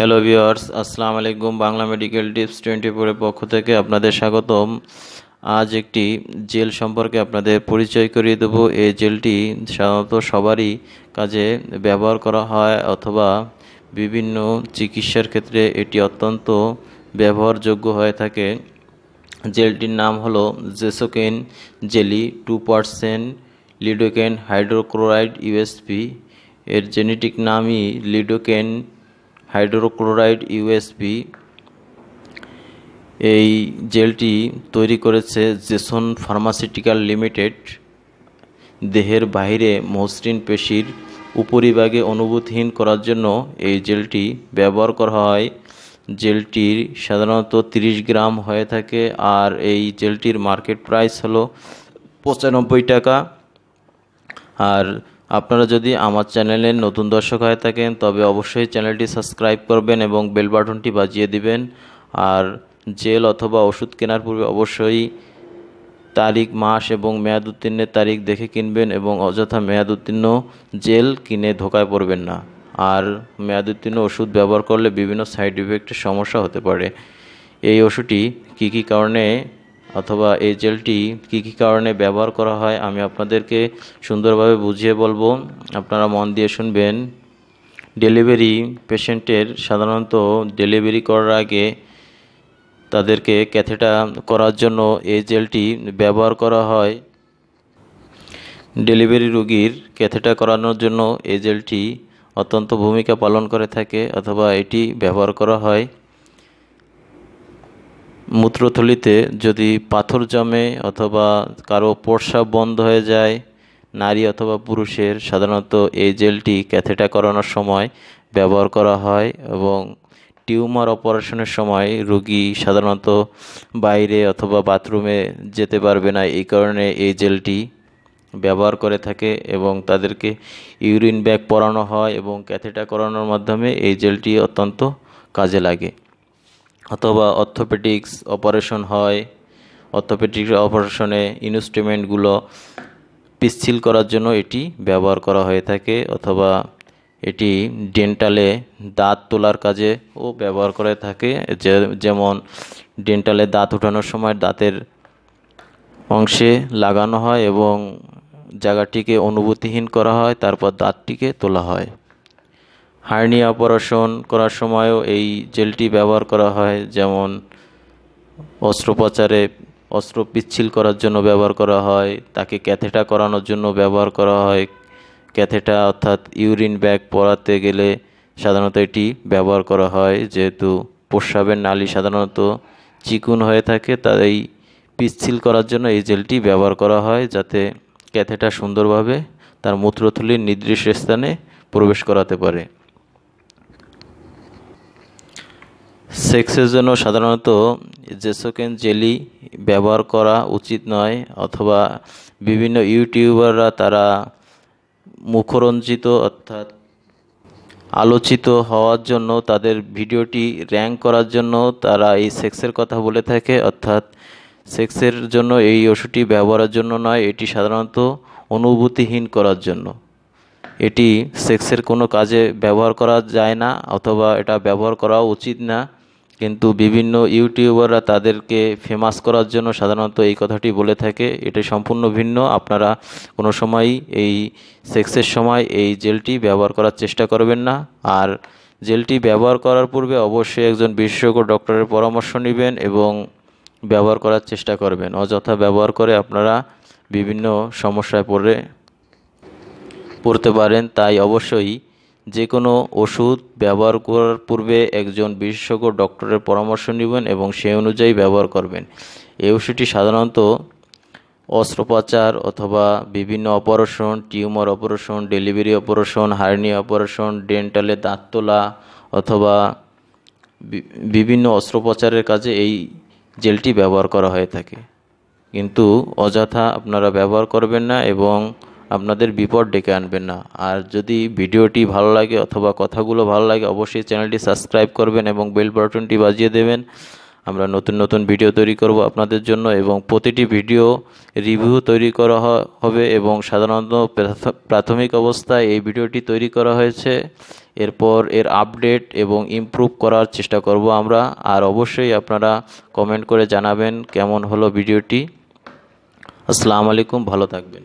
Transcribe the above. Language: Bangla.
হ্যালো ভিওয়ার্স আসসালাম আলাইকুম বাংলা মেডিকেল টিপস টোয়েন্টি ফোরের পক্ষ থেকে আপনাদের স্বাগতম আজ একটি জেল সম্পর্কে আপনাদের পরিচয় করিয়ে দেব এই জেলটি সাধারণত সবারই কাজে ব্যবহার করা হয় অথবা বিভিন্ন চিকিৎসার ক্ষেত্রে এটি অত্যন্ত ব্যবহারযোগ্য হয়ে থাকে জেলটির নাম হলো জেসোকেন jelly two percent lidocaine hydrochloride USP এর জেনেটিক নামই লিডোকেন হাইড্রোক্লোরাইড ইউএসপি এই জেলটি তৈরি করেছে জেসন ফার্মাসিউটিক্যাল লিমিটেড দেহের বাইরে মসৃণ পেশির উপরিভাগে অনুভূতিহীন করার জন্য এই জেলটি ব্যবহার করা হয় জেলটির সাধারণত 30 গ্রাম হয়ে থাকে আর এই জেলটির মার্কেট প্রাইস হলো পঁচানব্বই টাকা আর আপনারা যদি আমার চ্যানেলে নতুন দর্শক হয়ে থাকেন তবে অবশ্যই চ্যানেলটি সাবস্ক্রাইব করবেন এবং বেল বাটনটি বাজিয়ে দিবেন আর জেল অথবা ওষুধ কেনার পূর্বে অবশ্যই তারিখ মাস এবং মেয়াদ উত্তীর্ণের তারিখ দেখে কিনবেন এবং অযথা মেয়াদ উত্তীর্ণ জেল কিনে ধোকায় পড়বেন না আর মেয়াদ উত্তীর্ণ ওষুধ ব্যবহার করলে বিভিন্ন সাইড ইফেক্টের সমস্যা হতে পারে এই ওষুধটি কী কী কারণে অথবা এই জেলটি কী কী কারণে ব্যবহার করা হয় আমি আপনাদেরকে সুন্দরভাবে বুঝিয়ে বলবো আপনারা মন দিয়ে শুনবেন ডেলিভারি পেশেন্টের সাধারণত ডেলিভারি করার আগে তাদেরকে ক্যাথেটা করার জন্য এই জেলটি ব্যবহার করা হয় ডেলিভারি রুগীর ক্যাথেটা করানোর জন্য এই জেলটি অত্যন্ত ভূমিকা পালন করে থাকে অথবা এটি ব্যবহার করা হয় মূত্রথলিতে যদি পাথর জমে অথবা কারো প্রস্রাব বন্ধ হয়ে যায় নারী অথবা পুরুষের সাধারণত এই জেলটি ক্যাথেটা করানোর সময় ব্যবহার করা হয় এবং টিউমার অপারেশনের সময় রুগী সাধারণত বাইরে অথবা বাথরুমে যেতে পারবে না এই কারণে এই জেলটি ব্যবহার করে থাকে এবং তাদেরকে ইউরিন ব্যাগ পরানো হয় এবং ক্যাথেটা করানোর মাধ্যমে এই জেলটি অত্যন্ত কাজে লাগে অথবা অর্থোপেডিক্স অপারেশন হয় অর্থোপেডিক্স অপারেশনে ইনস্ট্রুমেন্টগুলো পিচ্ছিল করার জন্য এটি ব্যবহার করা হয়ে থাকে অথবা এটি ডেন্টালে দাঁত তোলার কাজেও ব্যবহার করে থাকে যেমন ডেন্টালে দাঁত উঠানোর সময় দাঁতের অংশে লাগানো হয় এবং জায়গাটিকে অনুভূতিহীন করা হয় তারপর দাঁতটিকে তোলা হয় হার্নিয়া অপারেশন করার সময়ও এই জেলটি ব্যবহার করা হয় যেমন অস্ত্রোপচারে অস্ত্র পিচ্ছিল করার জন্য ব্যবহার করা হয় তাকে ক্যাথেটা করানোর জন্য ব্যবহার করা হয় ক্যাথেটা অর্থাৎ ইউরিন ব্যাগ পরাতে গেলে সাধারণত এটি ব্যবহার করা হয় যেহেতু প্রস্রাবের নালি সাধারণত চিকুন হয়ে থাকে তাই পিচ্ছিল করার জন্য এই জেলটি ব্যবহার করা হয় যাতে ক্যাথেটা সুন্দরভাবে তার মূত্রথলির নির্দিষ্ট স্থানে প্রবেশ করাতে পারে সেক্সের জন্য সাধারণত জেসোকেন জেলি ব্যবহার করা উচিত নয় অথবা বিভিন্ন ইউটিউবাররা তারা মুখরঞ্জিত অর্থাৎ আলোচিত হওয়ার জন্য তাদের ভিডিওটি র্যাঙ্ক করার জন্য তারা এই সেক্সের কথা বলে থাকে অর্থাৎ সেক্সের জন্য এই ওষুধটি ব্যবহারের জন্য নয় এটি সাধারণত অনুভূতিহীন করার জন্য এটি সেক্সের কোনো কাজে ব্যবহার করা যায় না অথবা এটা ব্যবহার করা উচিত না কিন্তু বিভিন্ন ইউটিউবাররা তাদেরকে ফেমাস করার জন্য সাধারণত এই কথাটি বলে থাকে এটা সম্পূর্ণ ভিন্ন আপনারা কোনো সময়ই এই সেক্সের সময় এই জেলটি ব্যবহার করার চেষ্টা করবেন না আর জেলটি ব্যবহার করার পূর্বে অবশ্যই একজন বিশেষজ্ঞ ডক্টরের পরামর্শ নেবেন এবং ব্যবহার করার চেষ্টা করবেন অযথা ব্যবহার করে আপনারা বিভিন্ন সমস্যায় পড়ে পড়তে পারেন তাই অবশ্যই যে কোনো ওষুধ ব্যবহার করার পূর্বে একজন বিশেষজ্ঞ ডক্টরের পরামর্শ নেবেন এবং সেই অনুযায়ী ব্যবহার করবেন এই ওষুধটি সাধারণত অস্ত্রোপচার অথবা বিভিন্ন operation tumour operation delivery operation hernia operation ডেন্টালে দাঁত তোলা অথবা বিভিন্ন অস্ত্রোপচারের কাজে এই জেলটি ব্যবহার করা হয়ে থাকে কিন্তু অযথা আপনারা ব্যবহার করবেন না এবং আপনাদের বিপদ ডেকে আনবেন না আর যদি ভিডিওটি ভালো লাগে অথবা কথাগুলো ভালো লাগে অবশ্যই চ্যানেলটি সাবস্ক্রাইব করবেন এবং বেল বাটনটি বাজিয়ে দেবেন আমরা নতুন নতুন ভিডিও তৈরি করব আপনাদের জন্য এবং প্রতিটি ভিডিও রিভিউ তৈরি করা হবে এবং সাধারণত প্রাথমিক অবস্থায় এই ভিডিওটি তৈরি করা হয়েছে এরপর এর আপডেট এবং ইমপ্রুভ করার চেষ্টা করব আমরা আর অবশ্যই আপনারা কমেন্ট করে জানাবেন কেমন হলো ভিডিওটি আসসালামু আলাইকুম ভালো থাকবেন